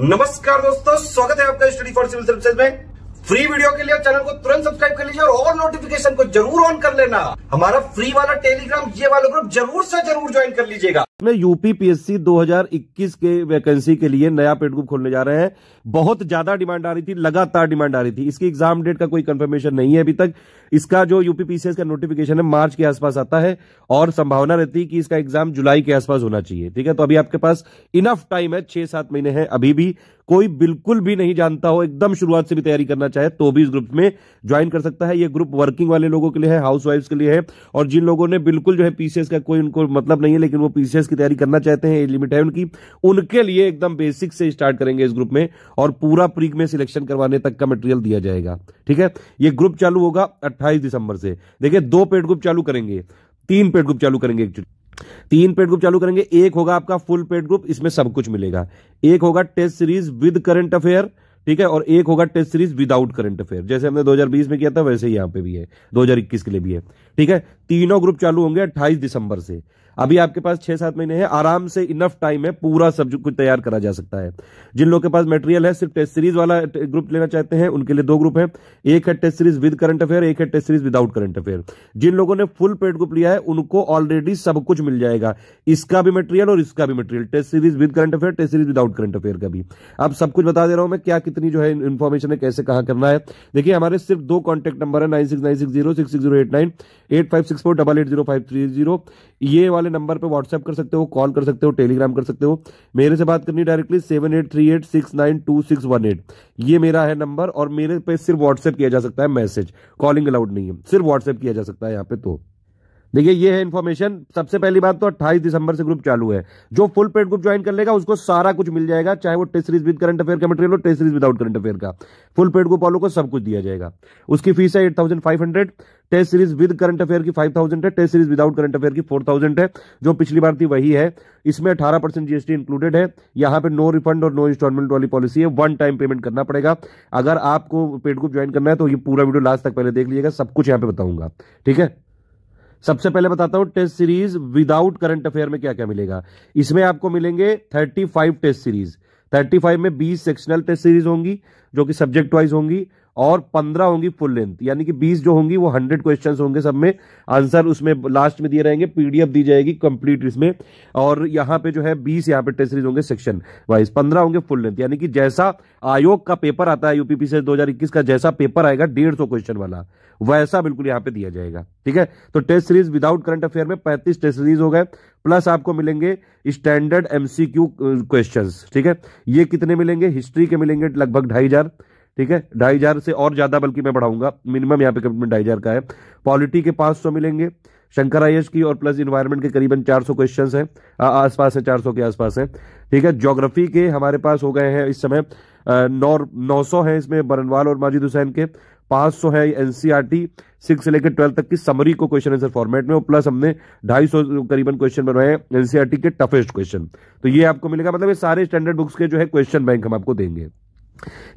नमस्कार दोस्तों स्वागत है आपका स्टडी फॉर सिविल सर्विसेज में फ्री वीडियो के लिए चैनल को तुरंत सब्सक्राइब कर लीजिए और, और नोटिफिकेशन को जरूर ऑन कर लेना हमारा फ्री वाला टेलीग्राम ये वाला ग्रुप जरूर से जरूर ज्वाइन कर लीजिएगा में यूपी पीएससी 2021 के वैकेंसी के लिए नया पेड ग्रुप खोलने जा रहे हैं बहुत ज्यादा डिमांड आ रही थी लगातार डिमांड आ रही थी इसकी एग्जाम डेट का कोई कंफर्मेशन नहीं है अभी तक इसका जो यूपी पीसीएस का नोटिफिकेशन है मार्च के आसपास आता है और संभावना रहती है कि इसका एग्जाम जुलाई के आसपास होना चाहिए ठीक है तो अभी आपके पास इनफ टाइम है छह सात महीने हैं अभी भी कोई बिल्कुल भी नहीं जानता हो एकदम शुरुआत से भी तैयारी करना चाहे तो भी इस ग्रुप में ज्वाइन कर सकता है ये ग्रुप वर्किंग वाले लोगों के लिए है हाउस के लिए है और जिन लोगों ने बिल्कुल जो है पीसीएस का कोई उनको मतलब नहीं है लेकिन वो पीसीएस की तैयारी करना चाहते हैं एज लिमिट है उनकी उनके लिए एकदम बेसिक से स्टार्ट करेंगे इस ग्रुप में और पूरा प्रीक में सिलेक्शन करवाने तक का मटेरियल दिया जाएगा ठीक है ये ग्रुप चालू होगा अट्ठाईस दिसंबर से देखिए दो पेड ग्रुप चालू करेंगे तीन पेड ग्रुप चालू करेंगे एक्चुअली तीन पेड ग्रुप चालू करेंगे एक होगा आपका फुल पेड ग्रुप इसमें सब कुछ मिलेगा एक होगा test series with current affair ठीक है और एक होगा test series without current affair जैसे हमने 2020 में किया था वैसे ही यहां पे भी है 2021 के लिए भी है ठीक है तीनों ग्रुप चालू होंगे 28 दिसंबर से अभी आपके पास छह सात महीने हैं आराम से इनफ टाइम है पूरा सब कुछ तैयार करा जा सकता है जिन लोगों के पास मटेरियल है सिर्फ टेस्ट सीरीज वाला ग्रुप लेना चाहते हैं उनके लिए दो ग्रुप है एक है test series with current affair एक है test series without current affair जिन लोगों ने फुल पेड ग्रुप लिया है उनको ऑलरेडी सब कुछ मिल जाएगा इसका भी मटेरियल और इसका भी material test series with current affair test series without current affair का भी अब सब कुछ बता दे रहा हूं मैं क्या कितनी जो है इन्फॉर्मेशन है कैसे कहा करना है देखिए हमारे सिर्फ दो कॉन्टेक्ट नंबर है nine six nine six zero six zero eight nine eight five six four double eight zero five three zero ये वाले वाले नंबर पर व्हाट्सएप कर सकते हो कॉल कर सकते हो टेलीग्राम कर सकते हो मेरे से बात करनी directly seven eight three eight six nine two six one eight ये मेरा है नंबर और मेरे पे सिर्फ व्हाट्सएप किया जा सकता है मैसेज कॉलिंग अलाउड नहीं है सिर्फ व्हाट्सएप किया जा सकता है यहाँ पे तो देखिए ये है इन्फॉर्मेशन सबसे पहली बात तो 28 दिसंबर से ग्रुप चालू है जो फुल पेड ग्रुप ज्वाइन कर लेगा उसको सारा कुछ मिल जाएगा चाहे वो test series with current affair का मटेरियल हो test series without current affair का फुल पेड ग्रुप वालों को सब कुछ दिया जाएगा उसकी फीस है eight thousand five hundred test series with current affair की फाइव थाउजेंड है test series without current affair की फोर थाउजेंड है जो पिछली बार थी वही है इसमें अठारह परसेंट जीएसटी इंक्लूडेड है यहाँ पे नो रिफंड और नो इंस्टॉलमेंट वाली पॉलिसी है वन टाइम पेमेंट करना पड़ेगा अगर आपको पेड ग्रुप ज्वाइन करना है तो ये पूरा वीडियो लास्ट तक पहले देख लीजिएगा सब कुछ यहाँ पे बताऊंगा ठीक है सबसे पहले बताता हूं test series without current affair में क्या क्या मिलेगा इसमें आपको मिलेंगे 35 टेस्ट सीरीज 35 में 20 सेक्शनल टेस्ट सीरीज होंगी जो कि सब्जेक्ट वाइज होंगी और पंद्रह होंगी फुल लेंथ यानी कि बीस जो होंगी वो हंड्रेड क्वेश्चन होंगे सब में आंसर उसमें लास्ट में दिए रहेंगे पीडीएफ दी जाएगी कंप्लीट इसमें और यहाँ पे जो है बीस यहाँ पे टेस्ट सीरीज होंगे सेक्शन वाइज पंद्रह होंगे फुल लेंथ यानी कि जैसा आयोग का पेपर आता है यूपीपी से दो का जैसा पेपर आएगा डेढ़ क्वेश्चन वाला वैसा बिल्कुल यहाँ पे दिया जाएगा ठीक है तो test series without current affair में पैंतीस टेस्ट सीरीज हो गए प्लस आपको मिलेंगे स्टैंडर्ड एमसीक्यू क्वेश्चंस ठीक है ये कितने मिलेंगे हिस्ट्री के मिलेंगे लगभग ढाई हजार ठीक है ढाई हजार से और ज्यादा बल्कि मैं बढ़ाऊंगा मिनिमम यहाँ पे कमिटमेंट ढाई हजार का है पॉलिटी के पांच सौ मिलेंगे शंकर आयस की और प्लस इन्वायरमेंट के करीबन चार सौ क्वेश्चन है आसपास है चार सौ के आसपास है ठीक है ज्योग्राफी के हमारे पास हो गए हैं इस समय नौ नौ सौ है इसमें बरनवाल और माजिद हुसैन के पांच सौ है एनसीआरटी सिक्स e से लेकर ट्वेल्थ तक की समरी को क्वेश्चन आंसर फॉर्मेट में और प्लस हमने ढाई सौ करीबन क्वेश्चन बनवाए एनसीआरटी e के टफेस्ट क्वेश्चन तो ये आपको मिलेगा मतलब ये सारे स्टैंडर्ड बुक्स के जो है क्वेश्चन बैंक हम आपको देंगे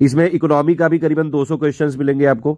इसमें इकोनॉमी का भी करीबन 200 क्वेश्चंस मिलेंगे आपको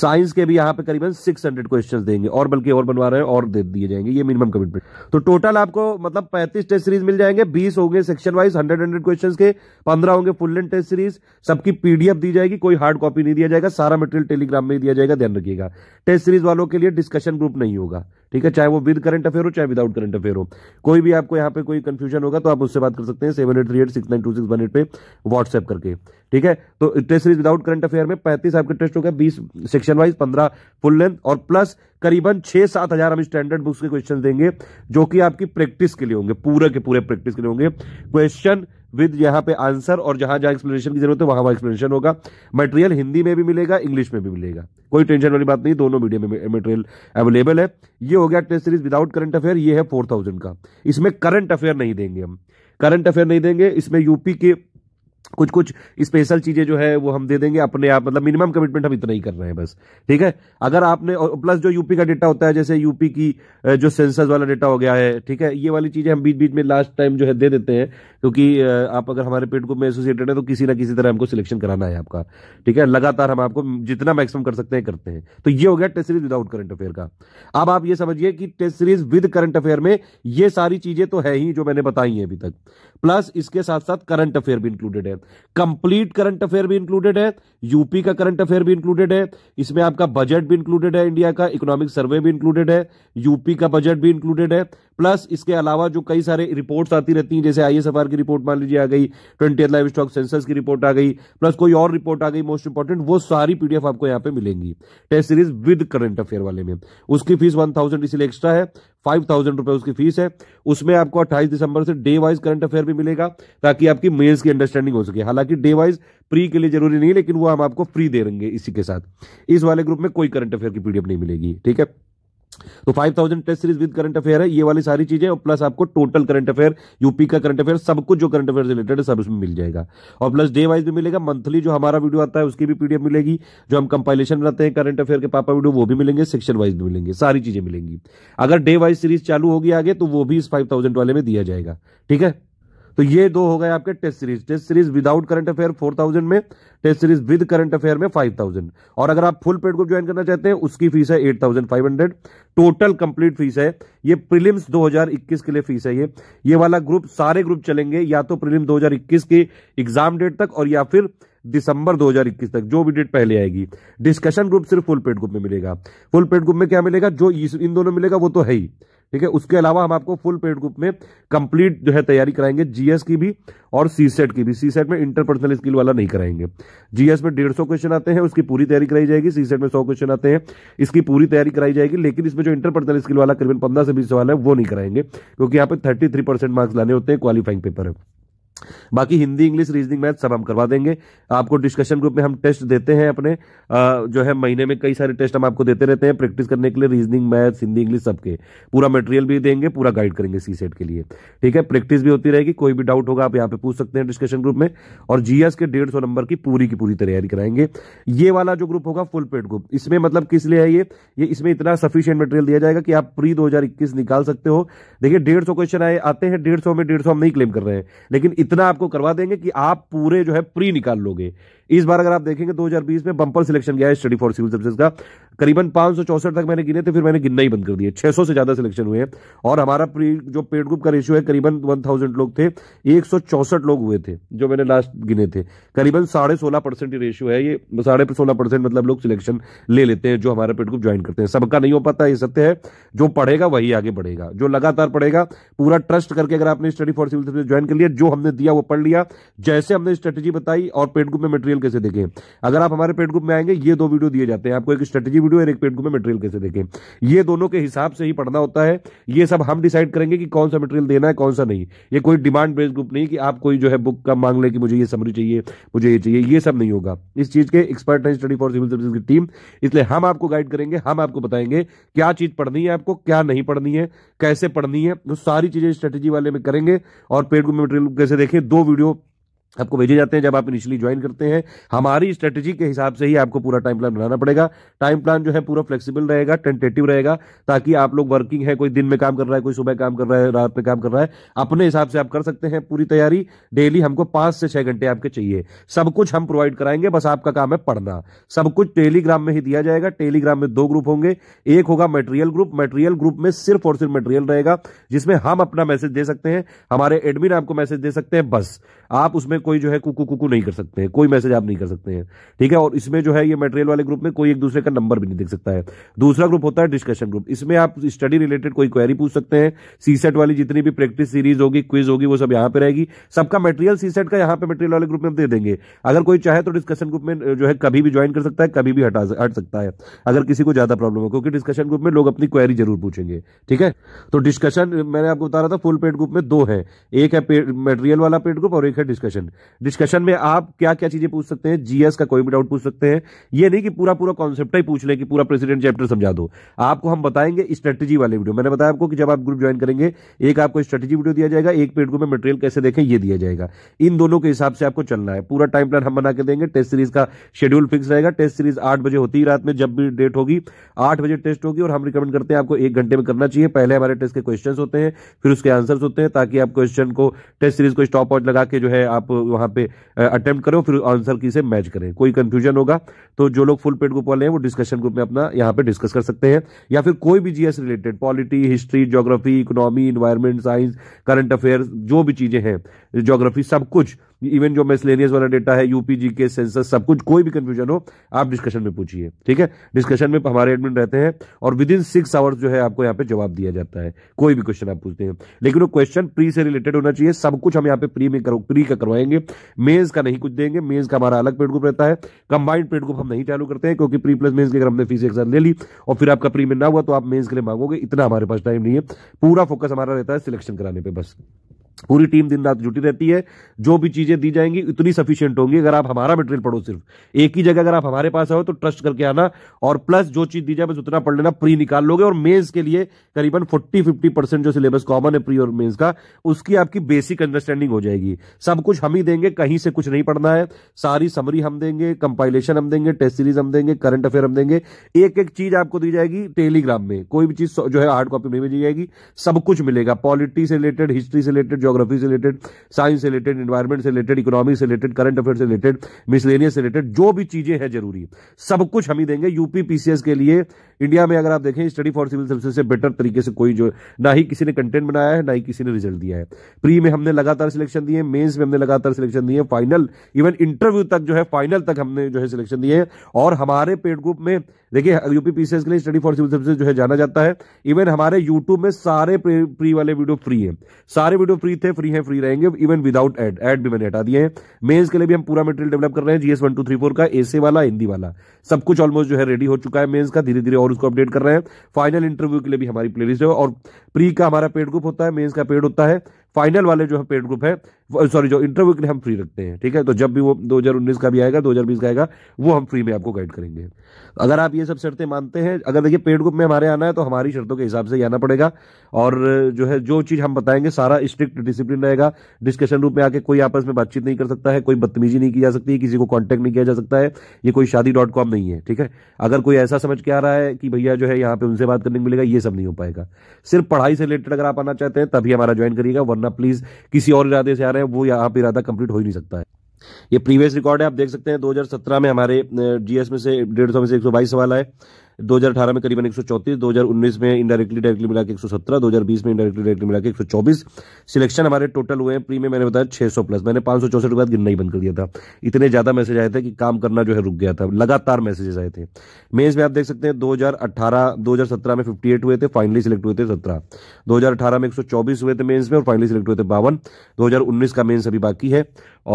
साइंस के भी यहां पे करीबन 600 क्वेश्चंस देंगे और बल्कि और बनवा रहे हैं और दे दिए जाएंगे ये मिनिमम कमिटमेंट तो टोटल आपको मतलब 35 टेस्ट सीरीज मिल जाएंगे 20 होंगे सेक्शन वाइज 100 100 क्वेश्चंस के 15 होंगे फुल लेंथ टेस्ट सीरीज सबकी पीडीएफ दी जाएगी कोई हार्ड कॉपी नहीं दिया जाएगा सारा मटेरियल टेलीग्राम में दिया जाएगा ध्यान रखिएगा टेस्ट सीरीज वालों के लिए डिस्कशन ग्रुप नहीं होगा ठीक है चाहे वो विद करंट अफेयर हो चाहे विदाउट करंट अफेयर हो कोई भी आपको यहाँ पे कोई कंफ्यूजन होगा तो आप उससे बात कर सकते हैं seven eight three eight six nine two six one eight पे व्हाट्सएप करके ठीक है तो test series without current affair में पैंतीस आपके टेस्ट होगा बीस सेक्शन वाइज पंद्रह फुल लेंथ और प्लस करीबन छह सात हजार हम स्टैंडर्ड बुक्स के क्वेश्चन देंगे जो कि आपकी प्रैक्टिस के लिए होंगे पूरे के पूरे प्रैक्टिस के लिए होंगे क्वेश्चन विद यहाँ पे आंसर और जहां जहां एक्सप्लेनेशन की जरूरत है वहां वहां एक्सप्लेनेशन होगा मटेरियल हिंदी में भी मिलेगा इंग्लिश में भी मिलेगा कोई टेंशन वाली बात नहीं दोनों मीडियम में मटेरियल अवेलेबल है ये हो गया test series without current affair ये है फोर का इसमें करंट अफेयर नहीं देंगे हम करंट अफेयर नहीं देंगे इसमें यूपी के कुछ कुछ स्पेशल चीजें जो है वो हम दे देंगे अपने आप मतलब मिनिमम कमिटमेंट हम इतना ही कर रहे हैं बस ठीक है अगर आपने प्लस जो यूपी का डेटा होता है जैसे यूपी की जो सेंसस वाला डेटा हो गया है ठीक है ये वाली चीजें हम बीच बीच में लास्ट टाइम जो है दे देते हैं क्योंकि आप अगर हमारे पेट को में एसोसिएटेड है तो किसी ना किसी तरह हमको सिलेक्शन कराना है आपका ठीक है लगातार हम आपको जितना मैक्सिमम कर सकते हैं करते हैं तो ये हो गया test series without current affair का अब आप ये समझिए कि test series with current affair में ये सारी चीजें तो है ही जो मैंने बताई है अभी तक प्लस इसके साथ साथ करंट अफेयर भी इंक्लूडेड है कंप्लीट करंट अफेयर भी इंक्लूडेड है यूपी का करंट अफेयर भी इंक्लूडेड है इसमें आपका बजट भी इंक्लूडेड है इंडिया का इकोनॉमिक सर्वे भी इंक्लूडेड है यूपी का बजट भी इंक्लूडेड है प्लस इसके अलावा जो कई सारे रिपोर्ट्स आती रहती हैं जैसे आईएसएफआर की रिपोर्ट मान लीजिए आ गई ट्वेंटी लाइव स्टॉक सेंसस की रिपोर्ट आ गई प्लस कोई और रिपोर्ट आ गई मोस्ट इंपॉर्टेंट वो सारी पीडीएफ आपको यहाँ पे मिलेंगी test series with current affair वाले में उसकी फीस वन थाउजेंड इसलिए एक्स्ट्रा है फाइव थाउजेंड रुपए उसकी फीस है उसमें आपको अट्ठाईस दिसंबर से डे वाइज करंट अफेयर भी मिलेगा ताकि आपकी मेल्स की अंडरस्टैंडिंग हो सके हालांकि डे वाइज प्री के लिए जरूरी नहीं लेकिन वो हम आपको फ्री दे देंगे इसी के साथ इस वाले ग्रुप में कोई करंट अफेयर की पीडीएफ नहीं मिलेगी ठीक है तो 5000 test series with current affair है ये वाली सारी चीजें और प्लस आपको टोटल करंट अफेयर यूपी का करंट अफेयर सब कुछ जो करंट अफेयर रिलेटेड है सब इसमें मिल जाएगा और प्लस डे वाइज भी मिलेगा मंथली जो हमारा वीडियो आता है उसकी भी पीडीएफ मिलेगी जो हम कंपाइलेशन बनाते हैं करंट अफेयर के पापा वीडियो वो भी मिलेंगे सेक्शन वाइज भी मिलेंगे सारी चीजें मिलेंगी अगर डे वाइज सीरीज चालू होगी आगे तो वो भी इस फाइव वाले में दिया जाएगा ठीक है तो ये दो हो गए आपके test series test series without current affair four thousand में test series with current affair में फाइव थाउजेंड और अगर आप फुल पेड ग्रुप ज्वाइन करना चाहते हैं उसकी फीस है eight thousand five hundred total complete fees है ये प्रीलिम्स 2021 के लिए फीस है ये ये वाला ग्रुप सारे ग्रुप चलेंगे या तो प्रीलिम दो के एग्जाम डेट तक और या फिर दिसंबर 2021 तक जो भी डेट पहले आएगी डिस्कशन ग्रुप सिर्फ फुल पेड ग्रुप में मिलेगा फुल पेड ग्रुप में क्या मिलेगा जो इन दोनों मिलेगा वो तो है ही ठीक है उसके अलावा हम आपको फुल पेड ग्रुप में कंप्लीट जो है तैयारी कराएंगे जीएस की भी और सी सेट की भी सी सेट में इंटरपर्सनल स्किल वाला नहीं कराएंगे जीएस में डेढ़ सौ क्वेश्चन आते हैं उसकी पूरी तैयारी कराई जाएगी सी सेट में सौ क्वेश्चन आते हैं इसकी पूरी तैयारी कराई जाएगी लेकिन इसमें जो इंटरपर्सनल स्किल वाला करीबन पंद्रह से बीस सवाल है वो नहीं कराएंगे क्योंकि यहाँ पे थर्टी मार्क्स लाने होते हैं क्वालिफाइंग पेपर है बाकी हिंदी इंग्लिश रीजनिंग मैथ सब हम करवा देंगे आपको डिस्कशन ग्रुप में हम टेस्ट देते हैं अपने आ, जो है महीने में कई सारे टेस्ट हम आपको देते रहते हैं प्रैक्टिस करने के लिए रीजनिंग मैथ हिंदी इंग्लिश सबके पूरा मटेरियल भी देंगे पूरा गाइड करेंगे सी सेट के लिए ठीक है प्रैक्टिस भी होती रहेगी कोई भी डाउट होगा आप यहाँ पे पूछ सकते हैं डिस्कशन ग्रुप में और जीएस के डेढ़ नंबर की पूरी की पूरी तैयारी कराएंगे ये वाला जो ग्रुप होगा फुल पेड ग्रुप इसमें मतलब किस लिए है ये ये इसमें इतना सफिशियंट मटेरियल दिया जाएगा कि आप प्री दो निकाल सकते हो देखिए डेढ़ क्वेश्चन आए आते हैं डेढ़ में डेढ़ हम नहीं क्लेम कर रहे हैं लेकिन इतना आपको करवा देंगे कि आप पूरे जो है प्री निकाल लोगे इस बार अगर आप देखेंगे 2020 में बंपर सिलेक्शन गया है स्टडी फॉर सिविल सर्विसेज का करीबन पांच तक मैंने गिने थे फिर मैंने गिनना ही बंद कर दिया 600 से ज्यादा सिलेक्शन हुए हैं और हमारा प्री जो पेड ग्रुप का रेशियो है करीबन 1000 लोग थे एक लोग हुए थे जो मैंने लास्ट गिने थे करीबन साढ़े सोलह परसेंट रेशियो है ये साढ़े सोलह परसेंट मतलब लोग सिलेक्शन ले लेते हैं जो हमारा पेड ग्रुप ज्वाइन करते हैं सबका नहीं हो पाता ये सत्य है जो पढ़ेगा वही आगे बढ़ेगा जो लगातार पढ़ेगा पूरा ट्रस्ट करके अगर आपने study for civil service join कर लिया जो हमने हमने दिया वो पढ़ लिया जैसे हमने स्ट्रेटेजी बताई और पेड ग्रुप में मटेरियल कैसे देखें अगर आप हमारे पेड ग्रुप में आएंगे ये दो वीडियो दिए जाते हैं आपको एक स्ट्रेटेजी वीडियो और एक पेड ग्रुप में मटेरियल कैसे देखें ये दोनों के हिसाब से ही पढ़ना होता है ये सब हम डिसाइड करेंगे कि कौन सा मटेरियल देना है कौन सा नहीं ये कोई डिमांड बेस्ड ग्रुप नहीं कि आप कोई जो है बुक का मांग ले कि मुझे ये समरी चाहिए मुझे ये चाहिए ये सब नहीं होगा इस चीज के एक्सपर्ट है स्टडी फॉर सिविल सर्विस की टीम इसलिए हम आपको गाइड करेंगे हम आपको बताएंगे क्या चीज पढ़नी है आपको क्या नहीं पढ़नी है कैसे पढ़नी है तो सारी चीजें स्ट्रेटेजी वाले में करेंगे और पेड ग्रुप में मटेरियल कैसे देखिए दो वीडियो आपको भेजे जाते हैं जब आप इनिशियली ज्वाइन करते हैं हमारी स्ट्रेटेजी के हिसाब से ही आपको पूरा टाइम प्लान बनाना पड़ेगा टाइम प्लान जो है पूरा फ्लेक्सिबल रहेगा टेंटेटिव रहेगा ताकि आप लोग वर्किंग है कोई दिन में काम कर रहा है कोई सुबह काम कर रहा है रात में काम कर रहा है अपने हिसाब से आप कर सकते हैं पूरी तैयारी डेली हमको पांच से छह घंटे आपके चाहिए सब कुछ हम प्रोवाइड कराएंगे बस आपका काम है पढ़ना सब कुछ टेलीग्राम में ही दिया जाएगा टेलीग्राम में दो ग्रुप होंगे एक होगा मेटेरियल ग्रुप मेटेरियल ग्रुप में सिर्फ और सिर्फ मेटेरियल रहेगा जिसमें हम अपना मैसेज दे सकते हैं हमारे एडमिन आपको मैसेज दे सकते हैं बस आप उसमें कोई जो है कुकू कुकू नहीं कर सकते हैं कोई मैसेज आप नहीं कर सकते हैं ठीक है और इसमें जो है ये मेटेरियल वाले ग्रुप में कोई एक दूसरे का नंबर भी नहीं देख सकता है दूसरा ग्रुप होता है डिस्कशन ग्रुप इसमें आप स्टडी रिलेटेड कोई क्वेरी पूछ सकते हैं सी सेट वाली जितनी भी प्रैक्टिस सीरीज होगी क्विज होगी वो सब यहाँ पर रहेगी सबका मेटेरियल सी सेट का यहाँ पर मेटेरियल वाले ग्रुप में दे देंगे अगर कोई चाहे तो डिस्कशन ग्रुप में जो है कभी भी ज्वाइन कर सकता है कभी भी हटा हट सकता है अगर किसी को ज्यादा प्रॉब्लम हो क्योंकि डिस्कशन ग्रुप में लोग अपनी क्वेरी जरूर पूछेंगे ठीक है तो डिस्कशन मैंने आपको बता रहा था फुल पेड ग्रुप में दो है एक है मेटेरियल वाला पेड ग्रुप और एक है डिस्कशन डिस्कशन में आप क्या क्या चीजें पूछ सकते हैं जीएस का कोई भी डाउट पूछ सकते हैं ये नहीं कि पूरा पूरा कॉन्सेप्ट ही पूछ लें कि पूरा प्रेसिडेंट चैप्टर समझा दो आपको हम बताएंगे स्ट्रेटेजी वाले वीडियो मैंने बताया आपको कि जब आप ग्रुप ज्वाइन करेंगे एक आपको स्ट्रेटेजी वीडियो दिया जाएगा एक पेड ग्रुप में मटेरियल कैसे देखें यह दिया जाएगा इन दोनों के हिसाब से आपको चलना है पूरा टाइम प्लान हम बना के देंगे टेस्ट सीरीज का शेड्यूल फिक्स रहेगा टेस्ट सीरीज आठ बजे होती है रात में जब भी डेट होगी आठ बजे टेस्ट होगी और हम रिकमेंड करते हैं आपको एक घंटे में करना चाहिए पहले हमारे टेस्ट के क्वेश्चन होते हैं फिर उसके आंसर होते हैं ताकि आप क्वेश्चन को टेस्ट सीरीज को स्टॉप वॉच लगा के जो है आप वहाँ पे अटेम्प्ट करें फिर आंसर की से मैच करें कोई कंफ्यूजन होगा तो जो लोग फुल पेड ग्रुप वाले हैं वो डिस्कशन ग्रुप में अपना यहाँ पे डिस्कस कर सकते हैं या फिर कोई भी GS related polity history geography economy environment science current affair जो भी चीज़ें हैं जोग्राफी सब कुछ इवन जो मेसलेनियस वाला डेटा है यूपीजी के सेंसस सब कुछ कोई भी कंफ्यूजन हो आप डिस्कशन में पूछिए ठीक है डिस्कशन में हमारे एडमिन रहते हैं और विद इन सिक्स आवर्स जो है आपको यहाँ पे जवाब दिया जाता है कोई भी क्वेश्चन आप पूछते हैं लेकिन वो क्वेश्चन प्री से रिलेटेड होना चाहिए सब कुछ हम यहाँ पे प्री में करो प्री का करवाएंगे मेन्स का नहीं कुछ देंगे मेन्स का हमारा अलग पेड ग्रुप रहता है कंबाइंड पेड ग्रुप हम नहीं चालू करते हैं क्योंकि प्री प्लस मेन्स की अगर हमने फीस एक ले ली और फिर आपका प्री में ना हुआ तो आप मेन्स के लिए मांगोगे इतना हमारे पास टाइम नहीं है पूरा फोकस हमारा रहता है सिलेक्शन कराने पर बस पूरी टीम दिन रात जुटी रहती है जो भी चीज़ें दी जाएंगी इतनी सफिशियंट होंगी अगर आप हमारा मटेरियल पढ़ो सिर्फ एक ही जगह अगर आप हमारे पास आओ तो ट्रस्ट करके आना और प्लस जो चीज़ दी जाए बस उतना पढ़ लेना प्री निकाल लोगे और मेन्स के लिए करीबन फोर्टी फिफ्टी परसेंट जो सिलेबस कॉमन है प्री और मेन्स का उसकी आपकी बेसिक अंडरस्टैंडिंग हो जाएगी सब कुछ हम ही देंगे कहीं से कुछ नहीं पढ़ना है सारी समरी हम देंगे कंपाइलेशन हम देंगे टेस्ट सीरीज हम देंगे करंट अफेयर हम देंगे एक एक चीज़ आपको दी जाएगी टेलीग्राम में कोई भी चीज़ जो है हार्ड कॉपी में भेजी जाएगी सब कुछ मिलेगा पॉलिटी से रिलेटेड हिस्ट्री से रिलेटेड ज्योग्राफी से रिलेटेड साइंस से रिलेटेड इन्वायरमेंट से रिलेटेड इकोनॉमी से रिलेटेड करंट अफेयर से रिलेटेड मिसलेनियस से रिलेटेड जो भी चीजें हैं जरूरी सब कुछ हम ही देंगे यूपी पीसीएस के लिए इंडिया में अगर आप देखें स्टडी फॉर सिविल सर्विस से बेटर तरीके से कोई जो ना ही किसी ने कंटेंट बनाया है ना ही किसी ने रिजल्ट दिया है प्री में हमने लगातार सिलेक्शन दिए मेंस में हमने लगातार सिलेक्शन दिए फाइनल इवन इंटरव्यू तक जो है फाइनल तक हमने जो है सिलेक्शन दिए हैं और हमारे पेड ग्रुप में देखिए यूपी पीसीएस के लिए स्टडी फॉर सिविल सर्विस जो है जाना जाता है इवन हमारे यूट्यूब में सारे प्री वाले वीडियो फ्री है सारे वीडियो फ्री थे फ्री है फ्री रहेंगे इवन विदाउट एड एड भी मैंने हटा दिए हैं मेन्स के लिए भी हम पूरा मटेरियल डेवलप कर रहे हैं जीएस वन का एसे वाला हिंदी वाला सब कुछ ऑलमोस्ट जो है रेडी हो चुका है मेन्स का धीरे धीरे और और उसको अपडेट कर रहे हैं फाइनल इंटरव्यू के लिए भी हमारी प्लेलिस्ट है और प्री का हमारा पेड ग्रुप होता है मेन्स का पेड होता है फाइनल वाले जो है पेड ग्रुप है सॉरी जो इंटरव्यू के लिए हम फ्री रखते हैं ठीक है तो जब भी वो 2019 का भी आएगा 2020 का आएगा वो हम फ्री में आपको गाइड करेंगे अगर आप ये सब शर्तें मानते हैं अगर देखिए पेड ग्रुप में हमारे आना है तो हमारी शर्तों के हिसाब से ही आना पड़ेगा और जो है जो चीज़ हम बताएंगे सारा स्ट्रिक्ट डिसिप्लिन रहेगा डिस्कशन रूप में आके कोई आपस में बातचीत नहीं कर सकता है कोई बदतमीजी नहीं की जा सकती किसी को कॉन्टेक्ट नहीं किया जा सकता है ये कोई शादी डॉट कॉम नहीं है ठीक है अगर कोई ऐसा समझ के आ रहा है कि भैया जो है यहाँ पे उनसे बात करने को मिलेगा ये सब नहीं हो पाएगा सिर्फ पढ़ाई से रिलेटेड अगर आप आना चाहते हैं तभी हमारा ज्वाइन करिएगा वन करना प्लीज़ किसी और इरादे से आ रहे हैं वो यहाँ पर इरादा कंप्लीट हो ही नहीं सकता है ये प्रीवियस रिकॉर्ड है आप देख सकते हैं 2017 में हमारे जीएस में से डेढ़ सौ में से 122 सवाल आए 2018 में करीबन 134 2019 में इंडायरेक्टली डायरेक्टली मिला के 117 2020 में इंडायरेक्टली डायरेक्टली मिला के 124 सिलेक्शन हमारे टोटल हुए हैं प्री में मैंने बताया 600 प्लस मैंने पांच सौ चौसठ के बाद गिनना ही बंद कर दिया था इतने ज़्यादा मैसेज आए थे कि काम करना जो है रुक गया था लगातार मैसेजेस आए थे मेन्स में आप देख सकते हैं दो हज़ार में फिफ्टी हुए थे फाइनली सिलेक्ट हुए थे सत्रह दो में एक हुए थे मेन्स में और फाइनली सिलेक्ट हुए थे बावन दो का मेन्स अभी बाकी है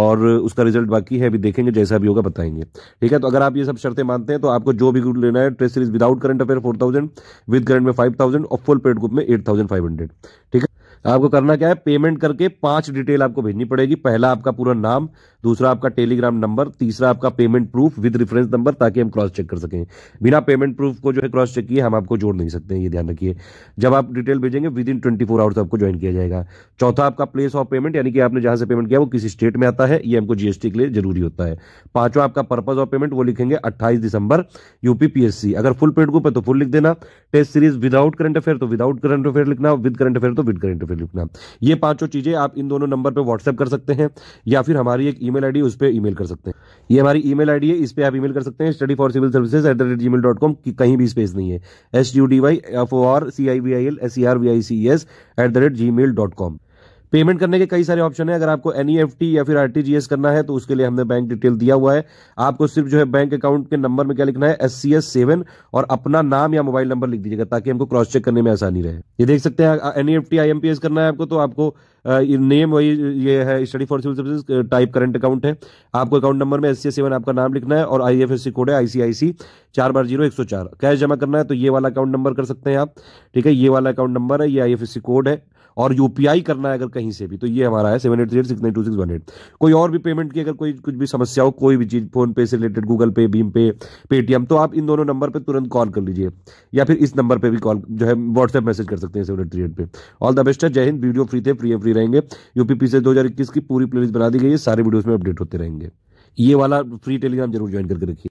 और उसका रिजल्ट बाकी है अभी देखेंगे जैसा भी होगा बताएंगे ठीक है तो अगर आप ये सब शर्तें मानते हैं तो आपको जो भी ग्रुप लेना है test without current affair four thousand with current में फाइव थाउजेंड और फुल पेड ग्रुप में एट थाउजेंड फाइव हंड्रेड ठीक है आपको करना क्या है पेमेंट करके पांच डिटेल आपको भेजनी पड़ेगी पहला आपका पूरा नाम दूसरा आपका टेलीग्राम नंबर तीसरा आपका payment proof with reference number ताकि हम क्रॉस चेक कर सकें बिना पेमेंट प्रूफ को जो है क्रॉस चेक किए हम आपको जोड़ नहीं सकते ये ध्यान रखिए जब आप डिटेल भेजेंगे within twenty four hours आपको ज्वाइन किया जाएगा चौथा आपका प्लेस ऑफ पेमेंट यानी कि आपने जहां से पेमेंट किया वो किसी स्टेट में आता है ये हमको जीएसटी के लिए जरूरी होता है पांचवा आपका पर्पज ऑफ पेमेंट वो लिखेंगे अट्ठाईस दिसंबर यूपीपीएससी अगर फुल पेड ग्रुप है तो फुल लिख देना test series without current affair तो विदाउट करंट अफेयर लिखना विद करंट अफेयर तो विद करंट फिर लिखना ये पांचों चीजें आप इन दोनों नंबर पर व्हाट्सएप कर सकते हैं या फिर हमारी एक ईमेल आईडी उस पर ईमेल कर सकते हैं ये हमारी ईमेल आईडी है इस पर आप ईमेल कर सकते हैं study for civil services at the rate Gmail dot com कहीं भी स्पेस नहीं है S U D Y F O R C I V I L S C R V I C S at the rate Gmail dot com payment करने के कई सारे option है अगर आपको एन e या फिर आर करना है तो उसके लिए हमने बैंक डिटेल दिया हुआ है आपको सिर्फ जो है बैंक अकाउंट के नंबर में क्या लिखना है एस सी और अपना नाम या मोबाइल नंबर लिख दीजिएगा ताकि हमको क्रॉस चेक करने में आसानी रहे ये देख सकते हैं एन ई e करना है आपको तो आपको नेम वही ये है study for civil service type current account है आपको अकाउंट नंबर में एस सेवन आपका नाम लिखना है और I F S C code है आईसीआईसी चार बार जीरो एक सौ चार कैश जमा करना है तो ये वाला अकाउंट नंबर कर सकते हैं आप ठीक है ये वाला अकाउंट नंबर है ये I F S C code है और यूपीआई करना है अगर कहीं से भी तो ये हमारा है seven eight eight six nine two six one eight कोई और भी पेमेंट की अगर कोई कुछ भी समस्या हो कोई भी चीज़ फोन पे से रिलेटेड गूगल पे भीम पे पेटीएम तो आप इन दोनों नंबर पर तुरंत कॉल कर लीजिए या फिर इस नंबर पर भी कॉल जो है व्हाट्सएप मैसेज कर सकते हैं सेवन एट थ्री एट पे ऑल द बेस्ट है जय हिंद वीडियो फ्री थे फ्री फ्री रहेंगे यूपीपी से दो हज़ार इक्कीस की पूरी प्लेलिस्ट बना दी गई है सारे वीडियोज़ में अपडेट होते रहेंगे ये वाला फ्री टेलीग्राम जरूर ज्वाइन करके रखिए